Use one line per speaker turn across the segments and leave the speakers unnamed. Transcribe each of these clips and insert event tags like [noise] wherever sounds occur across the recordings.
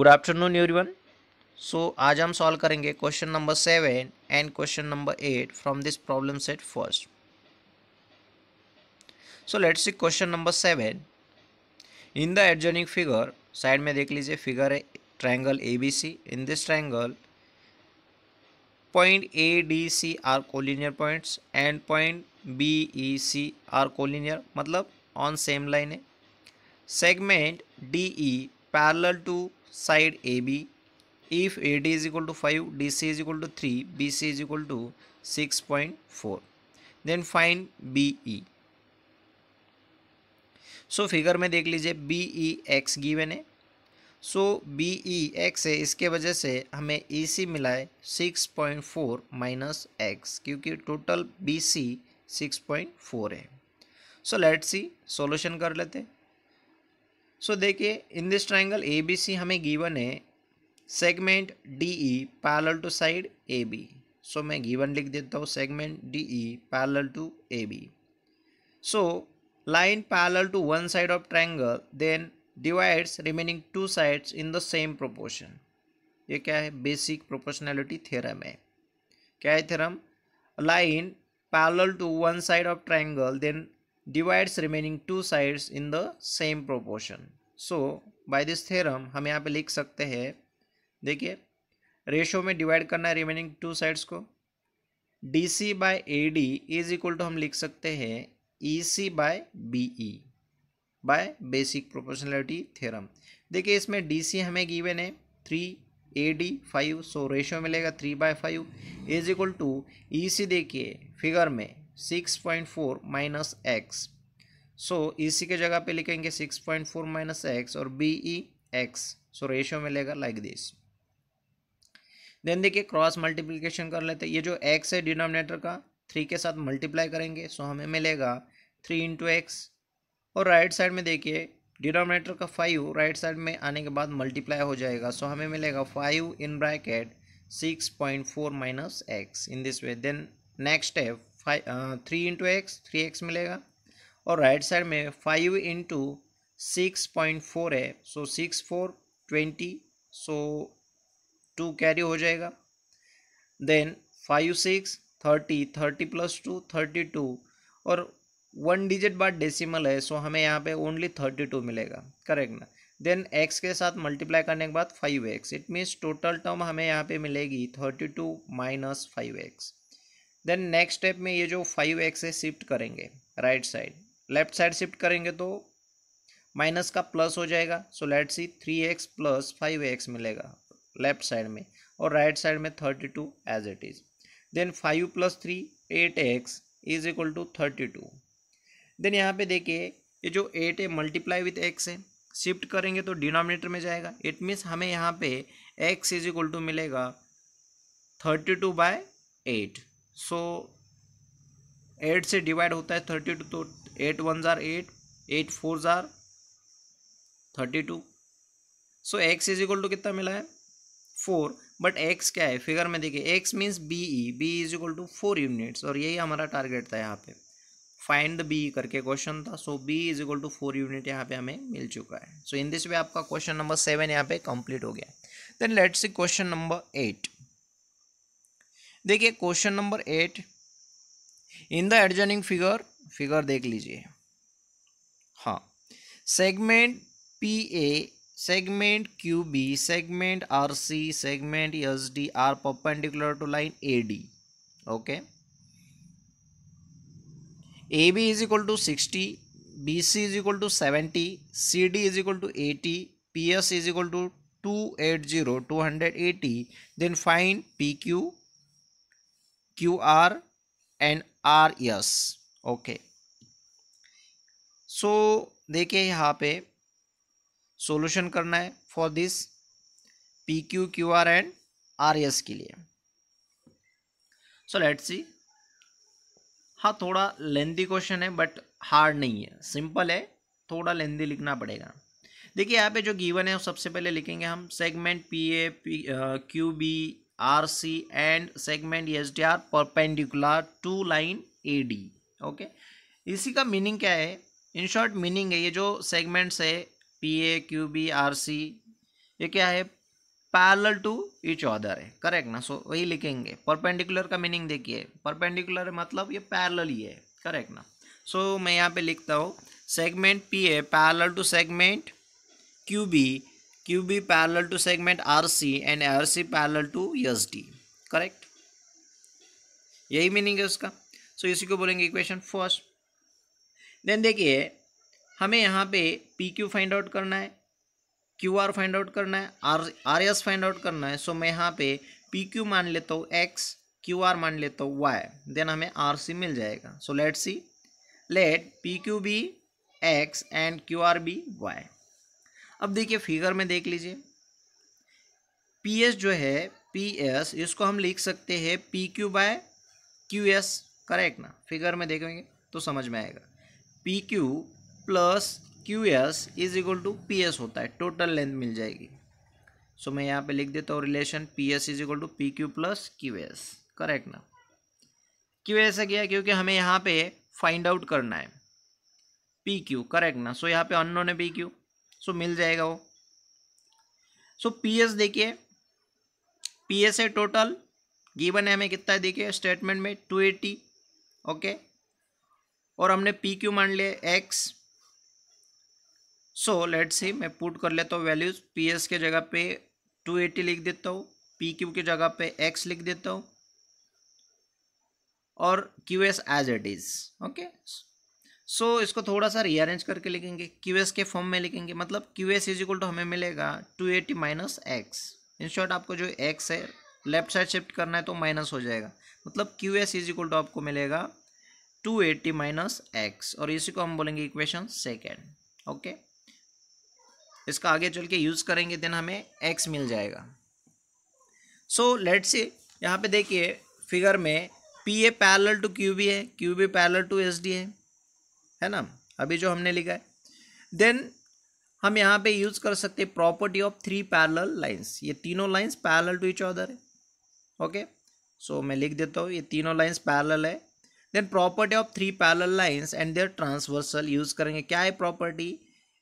Good afternoon everyone so आज हम solve करेंगे question number seven and question number eight from this problem set first so let's see question number seven in the adjoining figure side में देख लीजिए figure है triangle A B C in this triangle point A D C are collinear points and point B E C are collinear मतलब on same line है segment D E parallel to side A A B if D side AB if AD is equal to 5, three B C is 3, two six point four then Then B E so figure में देख लीजिए B E x given है सो B E x है इसके वजह से हमें ई e C मिला है six point four minus x क्योंकि total B C six point four है सो लेट सी सॉल्यूशन कर लेते हैं सो देखिए in this triangle A B C हमें गिवन है segment D E parallel to side A B so मैं given लिख देता हूँ segment D E parallel to A B so line parallel to one side of triangle then divides remaining two sides in the same proportion ये क्या है basic proportionality theorem है क्या है theorem line parallel to one side of triangle then divides remaining two sides in the same proportion so by this theorem हम यहाँ पे लिख सकते हैं देखिए रेशो में डिवाइड करना है रिमेनिंग टू साइड्स को D C by A D is equal to हम लिख सकते हैं E C by B E by basic proportionality theorem देखिए इसमें डी सी हमें गिवन है three A D five so ratio मिलेगा three by five is equal to E C देखिए फिगर में six point four minus x so E C के जगह पे लिखेंगे six point four minus x और B E x so ratio मिलेगा like this then देखिए क्रॉस मल्टीप्लीकेशन कर लेते हैं ये जो एक्स है डिनोमिनेटर का थ्री के साथ मल्टीप्लाई करेंगे सो हमें मिलेगा थ्री इंटू एक्स और राइट साइड में देखिए डिनोमिनेटर का फाइव राइट साइड में आने के बाद मल्टीप्लाई हो जाएगा सो हमें मिलेगा five in bracket six point four minus x in this way then next है five three into x three x मिलेगा और राइट साइड में five into six point four है so six four twenty so two carry हो जाएगा then five six thirty thirty plus two thirty two और one digit बाद decimal है so हमें यहाँ पे ओनली थर्टी टू मिलेगा करेक्ट ना देन एक्स के साथ मल्टीप्लाई करने के बाद five x it means total term हमें यहाँ पे मिलेगी thirty two minus five x then next step में ये जो फाइव एक्स है शिफ्ट करेंगे right right side left side shift करेंगे तो माइनस का प्लस हो जाएगा so let see three x plus five x मिलेगा लेफ्ट साइड में और राइट right साइड में thirty two as it is then five plus three eight x is equal to thirty two then यहाँ पे देखिए ये जो एट है मल्टीप्लाई विथ एक्स है शिफ्ट करेंगे तो डिनोमिनेटर में जाएगा इट मीन्स हमें यहाँ पे एक्स इज इक्वल टू मिलेगा thirty two by eight so eight से डिवाइड होता है थर्टी टू तो एट वन ज़ार एट एट फोर ज़ार thirty two so x is equal to कितना मिला है फोर बट एक्स क्या है फिगर में देखिए x means B E B is equal to four units और यही हमारा टारगेट था यहाँ पे फाइंड द बी करके क्वेश्चन था so B is equal to four unit यहाँ पे हमें मिल चुका है सो इन दिस वे आपका क्वेश्चन नंबर सेवन यहाँ पे कंप्लीट हो गया then let's question number eight देखिए question number eight in the adjoining figure figure देख लीजिए हाँ segment P A segment Q B segment R C segment S D are perpendicular to line A D okay A B is equal to sixty B C is equal to seventy C D is equal to eighty P S is equal to two eight zero two hundred eighty then find P Q Q R and R S okay so देखिए यहाँ पे solution करना है for this P Q Q R and R S के लिए so let's see हाँ थोड़ा lengthy question है बट हार्ड नहीं है सिंपल है थोड़ा लेंदी लिखना पड़ेगा देखिए यहाँ पे जो गिवन है सबसे पहले लिखेंगे हम segment P A P Q B R C and segment S D are perpendicular to line A D okay इसी का मीनिंग क्या है इन शॉर्ट मीनिंग है ये जो सेगमेंट्स है P A Q B R C ये क्या है पैरल टू इच अदर है करेक्ट ना सो वही लिखेंगे परपेंडिकुलर का मीनिंग देखिए परपेंडिकुलर मतलब ये पैरल ही है करेक्ट ना सो so, मैं यहाँ पे लिखता हूँ segment P A parallel to segment Q B Q B parallel to segment R C and R C parallel to S D correct यही मीनिंग है उसका सो so, इसी को बोलेंगे इक्वेशन फर्स्ट देन देखिए हमें यहाँ पे पी क्यू फाइंड आउट करना है क्यू आर फाइंड आउट करना है R R S find out करना है सो so, मैं यहाँ पे पी क्यू मान लेता हूँ एक्स क्यू आर मान लेता हूँ वाई देन हमें आर सी मिल जाएगा so let see let P Q be x and Q R be y अब देखिए फिगर में देख लीजिए पी एस जो है पी एस इसको हम लिख सकते हैं P Q by Q S correct ना फिगर में देखेंगे तो समझ में आएगा P Q plus Q S is equal to P S होता है टोटल लेंथ मिल जाएगी सो so, मैं यहाँ पे लिख देता हूँ relation P S is equal to P Q plus Q S correct ना क्यू ऐसा क्या क्योंकि हमें यहाँ पे फाइंड आउट करना है पी क्यू करेक्ट ना सो so, यहाँ पे अननोन है पी क्यू सो मिल जाएगा वो सो पी एस देखिए पी एस है टोटल गिवन है हमें कितना है देखिए स्टेटमेंट में टू एटी ओके और हमने पी क्यू मान लिया एक्स सो लेट सी मैं पुट कर लेता हूँ वैल्यूज़ पी एस के जगह पे टू एटी लिख देता हूँ पी क्यू की जगह पे एक्स लिख देता हूँ और Q S as it is okay so इसको थोड़ा सा रीअरेंज करके लिखेंगे क्यू एस के फॉर्म में लिखेंगे मतलब Q S is equal to हमें मिलेगा two eighty minus x in short आपको जो एक्स है लेफ्ट साइड शिफ्ट करना है तो माइनस हो जाएगा मतलब Q S is equal to आपको मिलेगा टू एट्टी माइनस एक्स और इसी को हम बोलेंगे इक्वेशन सेकेंड ओके इसका आगे चल के यूज़ करेंगे देन हमें एक्स मिल जाएगा सो लेट सी यहाँ पे देखिए फिगर में P A parallel to Q B है Q B parallel to S D है है ना अभी जो हमने लिखा है देन हम यहाँ पे यूज़ कर सकते property of three parallel lines ये तीनों lines parallel to each other है ओके सो मैं लिख देता हूँ ये तीनों लाइन्स पैरल है then property of three parallel lines and their transversal use करेंगे क्या है प्रॉपर्टी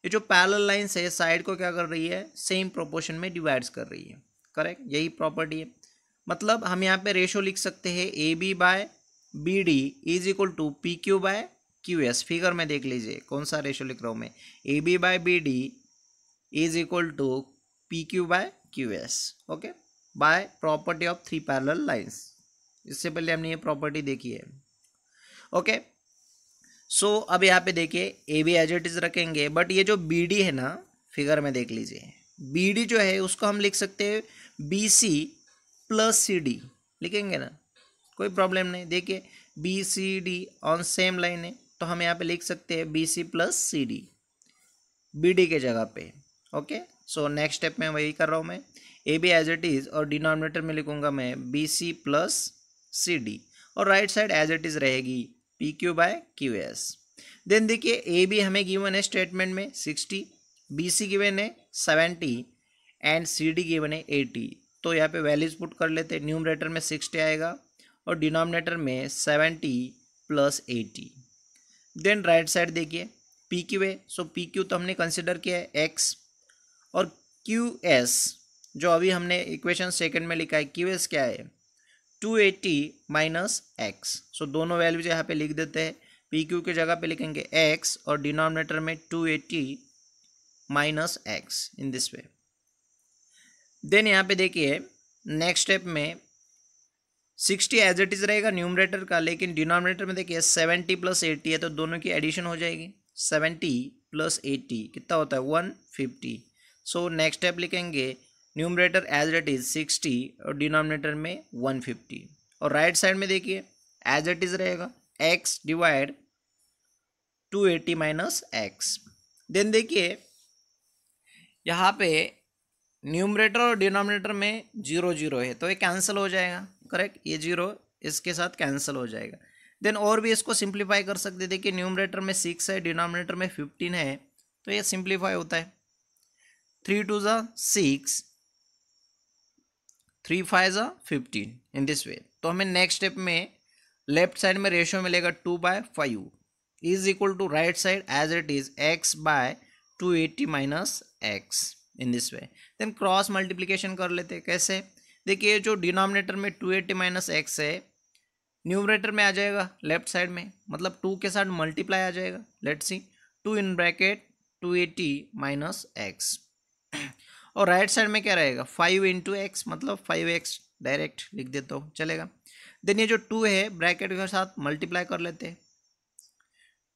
ये जो पैरल लाइन्स है साइड को क्या कर रही है सेम प्रोपोर्शन में डिवाइड्स कर रही है करेक्ट यही प्रॉपर्टी है मतलब हम यहाँ पे रेशो लिख सकते हैं A B by B D is equal to P Q by Q S figure में देख लीजिए कौन सा रेशो लिख रहा हूँ मैं A B by B D is equal to P Q by Q S okay by property of three parallel lines इससे पहले हमने ये प्रॉपर्टी देखी है ओके सो so, अब यहाँ पे देखिए A B as it is रखेंगे बट ये जो बी डी है ना फिगर में देख लीजिए बी डी जो है उसको हम लिख सकते हैं B C plus C D लिखेंगे ना कोई प्रॉब्लम नहीं देखिए B C D on same line है तो हम यहाँ पे लिख सकते हैं B C plus C D B D के जगह पे ओके सो नेक्स्ट स्टेप में वही कर रहा हूँ मैं A B as it is और डिनोमिनेटर में लिखूंगा मैं B C plus C D और right side as it is रहेगी P Q by Q S then देखिए ए बी हमें गिवन है स्टेटमेंट में सिक्सटी बी सी गिवन है seventy and C D given है एटी तो यहाँ पे वैल्यूज पुट कर लेते हैं न्यूमरेटर में सिक्सटी आएगा और डिनोमिनेटर में seventy plus eighty then right side देखिए पी क्यू है सो पी क्यू तो हमने कंसिडर किया है एक्स और क्यू एस जो अभी हमने इक्वेशन सेकंड में लिखा है क्यू एस क्या है two eighty minus x so दोनों वैल्यूज यहाँ पे लिख देते हैं पी क्यू के जगह पे लिखेंगे एक्स और डिनोमिनेटर में two eighty minus x in this way then यहाँ पे देखिए नेक्स्ट स्टेप में सिक्सटी एज इट इज़ रहेगा न्यूमरेटर का लेकिन डिनोमिनेटर में देखिए सेवेंटी प्लस एटी है तो दोनों की एडिशन हो जाएगी सेवेंटी प्लस एटी कितना होता है one fifty so next step लिखेंगे numerator as it is sixty और डिनोमिनेटर में वन फिफ्टी और राइट साइड में देखिए एज इट इज़ रहेगा x divide two eighty minus x then देखिए यहाँ पे न्यूमरेटर और डिनोमिनेटर में जीरो जीरो है तो ये कैंसिल हो जाएगा करेक्ट ये जीरो इसके साथ कैंसिल हो जाएगा देन और भी इसको सिंप्लीफाई कर सकते देखिए न्यूमरेटर में सिक्स है डिनोमिनेटर में फिफ्टीन है तो ये सिंप्लीफाई होता है थ्री टू ज़ा सिक्स थ्री फाइव ज़ा फिफ्टीन इन दिस वे तो हमें नेक्स्ट स्टेप में लेफ्ट साइड में रेशियो मिलेगा two by five is equal to right side as it is x by two eighty minus x in this way then cross multiplication कर लेते हैं कैसे देखिए जो डिनोमिनेटर में टू एट्टी माइनस एक्स है न्यूमरेटर में आ जाएगा लेफ्ट साइड में मतलब टू के साथ मल्टीप्लाई आ जाएगा let see two in bracket two eighty minus x और राइट साइड में क्या रहेगा फाइव इंटू एक्स मतलब फाइव एक्स डायरेक्ट लिख देता हूँ चलेगा देन ये जो टू है ब्रैकेट के साथ मल्टीप्लाई कर लेते हैं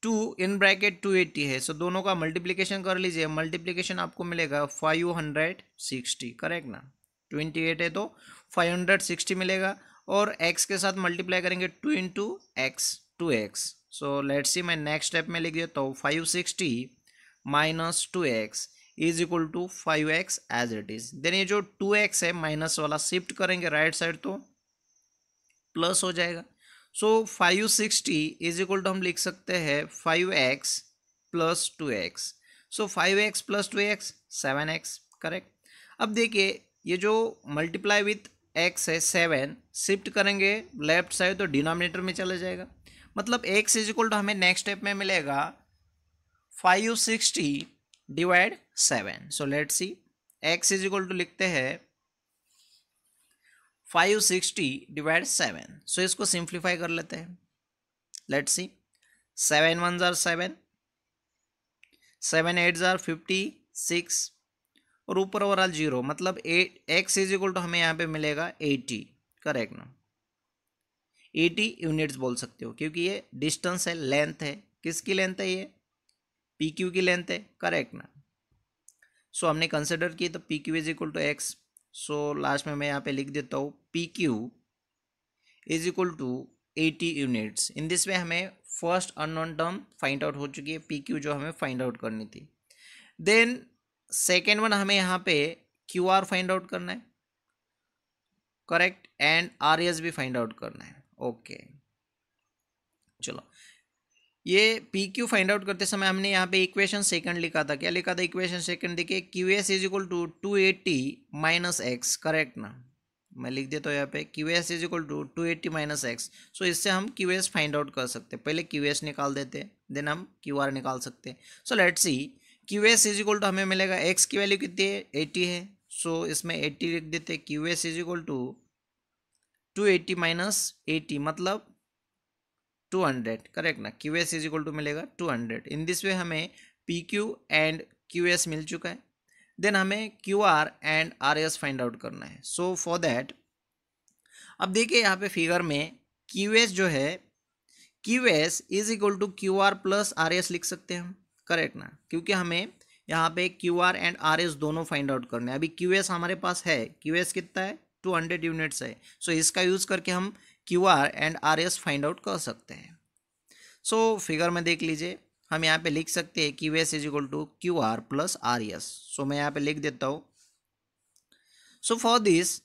two in bracket two eighty है सो दोनों का मल्टीप्लीकेशन कर लीजिए मल्टीप्लीकेशन आपको मिलेगा फाइव हंड्रेड सिक्सटी करेक्ट ना ट्वेंटी एट है तो फाइव हंड्रेड सिक्सटी मिलेगा और एक्स के साथ मल्टीप्लाई करेंगे two into x two x so let's see मैं नेक्स्ट स्टेप में लिख देता हूँ five sixty minus two x is equal to five x as it is then ये जो टू एक्स है माइनस वाला शिफ्ट करेंगे राइट right साइड तो प्लस हो जाएगा so five sixty is equal to हम लिख सकते हैं five x plus two x so five x plus two x seven x correct अब देखिए ये जो मल्टीप्लाई विथ एक्स है सेवन शिफ्ट करेंगे लेफ्ट साइड तो डिनोमिनेटर में चला जाएगा मतलब एक्स इज इक्वल टू हमें नेक्स्ट स्टेप में मिलेगा five sixty divide seven so let see x is equal to लिखते हैं five sixty divide seven so इसको सिंप्लीफाई कर लेते हैं लेट सी सेवन वन ज़ार सेवन सेवन एट ज़ार फिफ्टी सिक्स और ऊपर ओवरऑल जीरो मतलब eight x is equal to हमें यहाँ पे मिलेगा एटी करेक्ट ना एटी यूनिट्स बोल सकते हो क्योंकि ये डिस्टेंस है लेंथ है किसकी लेंथ है ये पी क्यू की लेंथ है करेक्ट ना सो so, हमने कंसिडर की तो P Q is equal to x so last में मैं यहाँ पे लिख देता हूँ P Q is equal to eighty units in this way हमें first unknown term find out हो चुकी है पी क्यू जो हमें फाइंड आउट करनी थी देन सेकेंड वन हमें यहाँ पे क्यू आर फाइंड आउट करना है करेक्ट एंड आर एस भी फाइंड आउट करना है ओके okay. चलो ये पी क्यू फाइंड आउट करते समय हमने यहाँ पे इक्वेशन सेकंड लिखा था क्या लिखा था इक्वेशन सेकंड देखिए Q S is equal to two eighty minus x correct ना मैं लिख देता हूँ यहाँ पे Q S is equal to two eighty minus x so इससे हम क्यू एस फाइंड आउट कर सकते हैं पहले क्यू एस निकाल देते देन हम क्यू आर निकाल सकते हैं so let see Q S is equal to हमें मिलेगा एक्स की वैल्यू कितनी है एट्टी है सो इसमें एट्टी लिख देते Q S is equal to two eighty minus eighty मतलब टू हंड्रेड करेक्ट ना Q S is equal to मिलेगा two hundred in this way हमें P Q and Q S मिल चुका है देन हमें Q R and R S find out करना है सो फॉर दैट अब देखिए यहाँ पे फिगर में क्यू एस जो है Q S is equal to Q R plus R S लिख सकते हैं हम करेक्ट ना क्योंकि हमें यहाँ पे Q R and R S दोनों फाइंड आउट करने हैं अभी क्यू एस हमारे पास है क्यू एस कितना है टू हंड्रेड यूनिट्स है सो so, इसका यूज़ करके हम Q R and R S find out कर सकते हैं सो so, फिगर में देख लीजिए हम यहाँ पे लिख सकते हैं Q S is equal to Q R plus R S so मैं यहाँ पे लिख देता हूँ सो फॉर दिस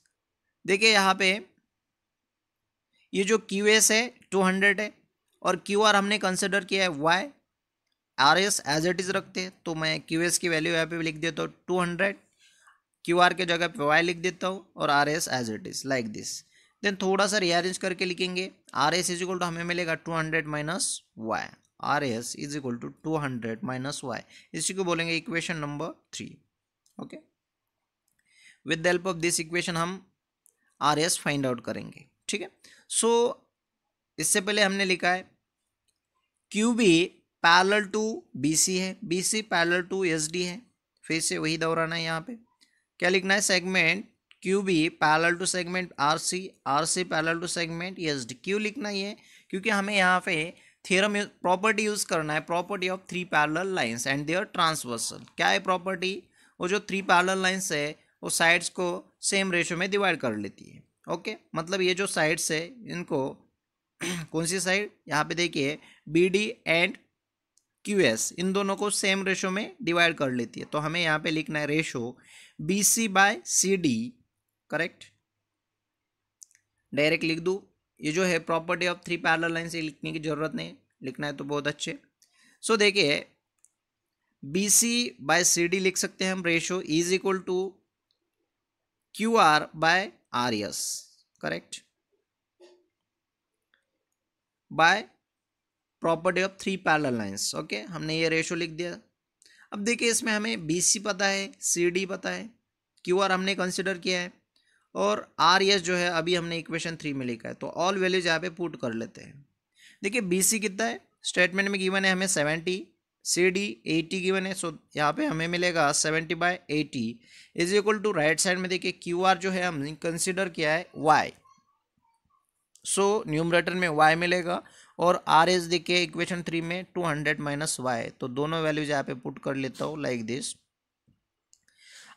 देखिए यहाँ पे ये जो क्यू एस है टू हंड्रेड है और क्यू आर हमने कंसिडर किया है Y R S as it is रखते हैं तो मैं क्यू एस की वैल्यू यहाँ पे लिख देता हूँ टू हंड्रेड क्यू आर के जगह पे वाई लिख देता हूँ और R S as it is like this then थोड़ा सा रिअरेंज करके लिखेंगे R S is equal to हमें मिलेगा two hundred minus Y R S is equal to two hundred minus Y इसी को बोलेंगे equation number three okay with the help of this equation हम आर एस फाइंड आउट करेंगे ठीक है so इससे पहले हमने लिखा है Q B parallel to B सी है B C parallel to S D है फिर से वही दोहराना है यहाँ पे क्या लिखना है segment Q B parallel to segment R C R C parallel to segment yes क्यों लिखना ही है क्योंकि हमें यहाँ पे थियरम प्रॉपर्टी यूज़ करना है property of three parallel lines and their transversal क्या है प्रॉपर्टी वो जो थ्री पैरल लाइन्स है वो साइड्स को सेम रेशो में डिवाइड कर लेती है ओके मतलब ये जो साइड्स है इनको [clears throat] कौन सी साइड यहाँ पे देखिए B D and Q S इन दोनों को सेम रेशो में डिवाइड कर लेती है तो हमें यहाँ पे लिखना है ratio B C by C D correct direct लिख दू ये जो है property of three parallel line से लिखने की ज़रूरत नहीं लिखना है तो बहुत अच्छे सो so, देखिए B C by C D लिख सकते हैं हम ratio is equal to Q R by R S correct by property of three parallel lines okay हमने ये रेशो लिख दिया अब देखिए इसमें हमें बी सी पता है सी डी पता है क्यू आर हमने कंसिडर किया है और आर एस जो है अभी हमने इक्वेशन थ्री में लिखा है तो ऑल वैल्यूज यहाँ पे पुट कर लेते हैं देखिए बी सी कितना है स्टेटमेंट में गिवन है हमें seventy C D eighty given है सो यहाँ पे हमें मिलेगा seventy by eighty is equal to right side में देखिए क्यू आर जो है हमने कंसिडर किया है वाई सो न्यूमरेटर में वाई मिलेगा और आर एस देखिए इक्वेशन थ्री में टू हंड्रेड माइनस वाई तो दोनों वैल्यूज यहाँ पे पुट कर लेता हूँ लाइक दिस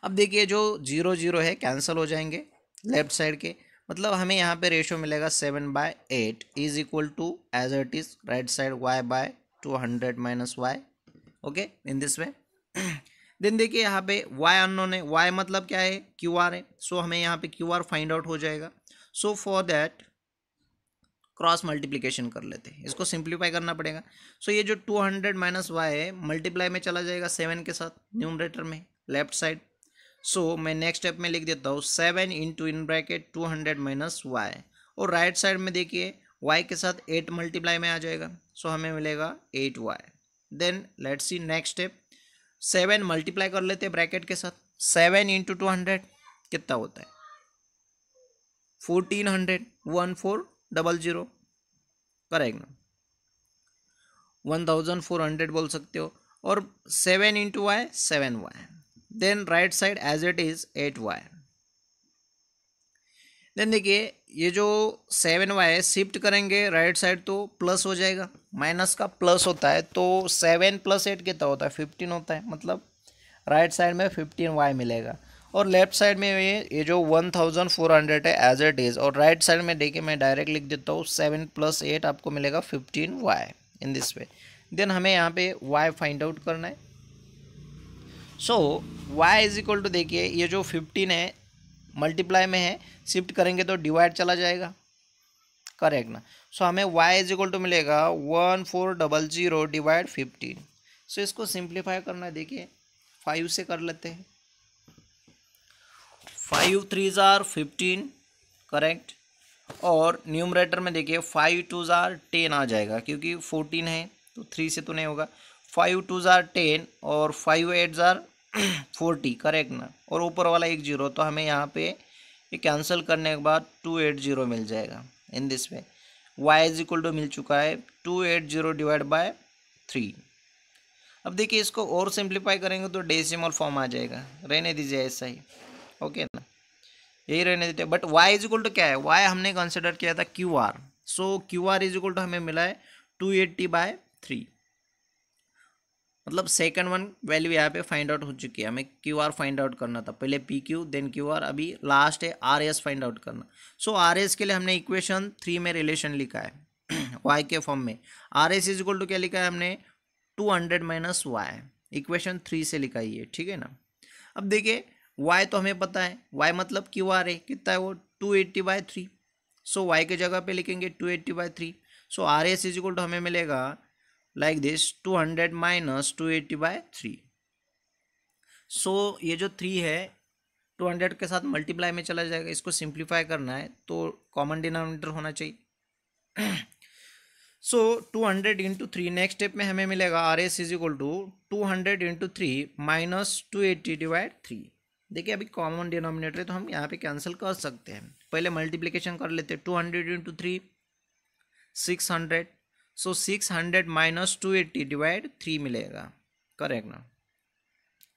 अब देखिए जो जीरो जीरो है कैंसिल हो जाएंगे लेफ्ट साइड के मतलब हमें यहाँ पे रेशो मिलेगा seven by eight is equal to as it is right side Y by two hundred minus Y okay in this way then देखिए यहाँ पे वाई अनोन है वाई मतलब क्या है क्यू आर है सो so, हमें यहाँ पे क्यू आर फाइंड आउट हो जाएगा so for that cross multiplication कर लेते हैं इसको सिंप्लीफाई करना पड़ेगा सो so, ये जो टू हंड्रेड माइनस वाई है मल्टीप्लाई में चला जाएगा सेवन के साथ न्यूमरेटर में लेफ्ट साइड सो so, मैं नेक्स्ट स्टेप में लिख देता हूँ seven into in bracket two hundred minus Y और राइट साइड में देखिए वाई के साथ एट मल्टीप्लाई में आ जाएगा सो so, हमें मिलेगा eight Y then let's see next step seven multiply कर लेते हैं ब्रैकेट के साथ सेवन इंटू टू हंड्रेड कितना होता है fourteen hundred one four double zero correct ना वन थाउजेंड फोर हंड्रेड बोल सकते हो और seven into Y seven Y then right side as it is eight Y then देखिए ये जो सेवन वाई है शिफ्ट करेंगे राइट साइड तो प्लस हो जाएगा माइनस का प्लस होता है तो सेवन प्लस एट कितना होता है फिफ्टीन होता है मतलब राइट साइड में फिफ्टीन वाई मिलेगा और लेफ्ट साइड में ये ये जो वन थाउजेंड फोर हंड्रेड है एज इट इज़ और राइट right साइड में देखिए मैं डायरेक्ट लिख देता हूँ सेवन प्लस एट आपको मिलेगा fifteen Y in this way then हमें यहाँ पे वाई फाइंड आउट करना है so Y is equal to देखिए ये जो फिफ्टीन है मल्टीप्लाई में है शिफ्ट करेंगे तो डिवाइड चला जाएगा करेक्ट ना सो so, हमें वाई इज इक्वल टू मिलेगा one four double zero divide fifteen so इसको सिंप्लीफाई करना है देखिए फाइव से कर लेते हैं five three are fifteen correct और न्यूमरेटर में देखिए फाइव टू ज़ार टेन आ जाएगा क्योंकि फोर्टीन है तो थ्री से तो नहीं होगा फाइव टू ज़ार टेन और five eight are forty correct ना और ऊपर वाला एक जीरो तो हमें यहाँ पे ये कैंसिल करने के बाद टू एट जीरो मिल जाएगा in this way Y is equal to मिल चुका है two eight zero divide by three अब देखिए इसको और सिंप्लीफाई करेंगे तो डेसिमल फॉर्म आ जाएगा रहने दीजिए ऐसा ही ओके ना यही रहने देते but Y is equal to क्या है वाई हमने कंसिडर किया था Q R so Q R is equal to हमें मिला है टू एट्टी बाय थ्री मतलब सेकंड वन वैल्यू यहाँ पे फाइंड आउट हो चुकी है हमें क्यू आर फाइंड आउट करना था पहले P Q then Q R अभी लास्ट है आर एस फाइंड आउट करना सो आर एस के लिए हमने इक्वेशन थ्री में रिलेशन लिखा है वाई [clears throat] के फॉर्म में R S is equal to क्या लिखा है हमने two hundred minus Y equation three से लिखा ये ठीक है ना अब देखिए वाई तो हमें पता है वाई मतलब क्यू आर है कितना है वो two eighty by three so Y के जगह पर लिखेंगे two eighty by three so R S is equal to हमें मिलेगा like this 200 minus 280 by three so ये जो थ्री है 200 के साथ मल्टीप्लाई में चला जाएगा इसको सिंप्लीफाई करना है तो कॉमन डिनोमिनेटर होना चाहिए so two hundred into three next step में हमें मिलेगा R S is equal to two hundred into three minus two eighty divide three देखिए अभी कॉमन डिनोमिनेटर है तो हम यहाँ पे कैंसिल कर सकते हैं पहले मल्टीप्लिकेशन कर लेते हैं two hundred into three six hundred so six hundred minus two eighty divide three मिलेगा करेक्ट ना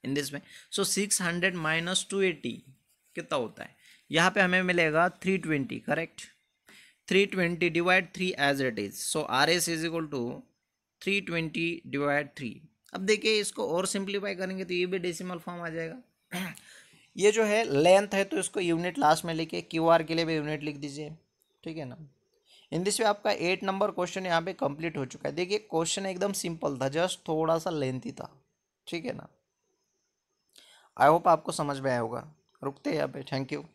इन दिस में so six hundred minus two eighty कितना होता है यहाँ पे हमें मिलेगा three twenty correct three twenty divide three as it is so R S is equal to three twenty divide three अब देखिए इसको और सिंप्लीफाई करेंगे तो ये भी डेसिमल फॉर्म आ जाएगा [clears throat] ये जो है लेंथ है तो इसको यूनिट लास्ट में लेके क्यू आर के लिए भी यूनिट लिख दीजिए ठीक है ना इन दिस वे आपका एट नंबर क्वेश्चन यहाँ पे कंप्लीट हो चुका है देखिए क्वेश्चन एकदम सिंपल था जस्ट थोड़ा सा लेंथी था ठीक है ना आई होप आपको समझ में आया होगा रुकते हैं यहाँ पे थैंक यू